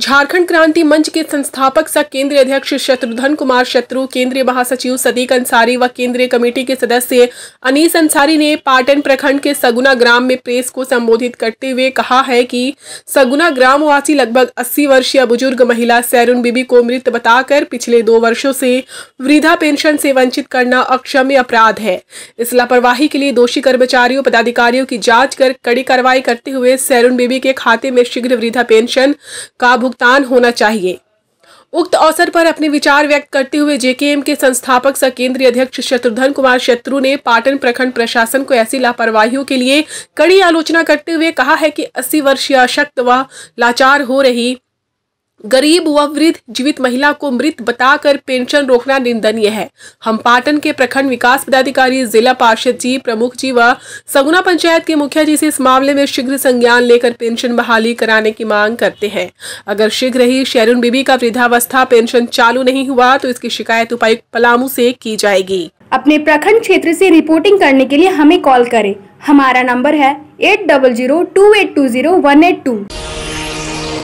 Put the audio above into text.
झारखंड क्रांति मंच के संस्थापक सह केंद्रीय अध्यक्ष शत्रुधन कुमार शत्रु केंद्रीय महासचिव सदीक अंसारी व केंद्रीय कमेटी के सदस्य अनीस अंसारी ने पाटन प्रखंड के सगुना ग्राम में प्रेस को संबोधित करते हुए कहा है कि सगुना ग्रामवासी लगभग 80 वर्षीय बुजुर्ग महिला सैरुन बीबी को मृत बताकर पिछले दो वर्षो से वृद्धा पेंशन से वंचित करना अक्षम्य अपराध है इस लापरवाही के लिए दोषी कर्मचारियों पदाधिकारियों की जाँच कर कड़ी कार्रवाई करते हुए सैरुन बीबी के खाते में शीघ्र वृद्धा पेंशन का भुगतान होना चाहिए उक्त अवसर पर अपने विचार व्यक्त करते हुए जेकेएम के संस्थापक स केंद्रीय अध्यक्ष शत्रुधन कुमार शत्रु ने पाटन प्रखंड प्रशासन को ऐसी लापरवाहियों के लिए कड़ी आलोचना करते हुए कहा है कि अस्सी वर्षीय अशक्त व लाचार हो रही गरीब व वृद्ध जीवित महिला को मृत बताकर पेंशन रोकना निंदनीय है हम पाटन के प्रखंड विकास पदाधिकारी जिला पार्षद जी प्रमुख जी व सगुना पंचायत के मुखिया जी से इस मामले में शीघ्र संज्ञान लेकर पेंशन बहाली कराने की मांग करते हैं अगर शीघ्र ही शेरुन बीबी का वृद्धावस्था पेंशन चालू नहीं हुआ तो इसकी शिकायत उपायुक्त पलामू से की जाएगी अपने प्रखंड क्षेत्र से रिपोर्टिंग करने के लिए हमें कॉल करें हमारा नंबर है eight double zero two eight two zero one eight to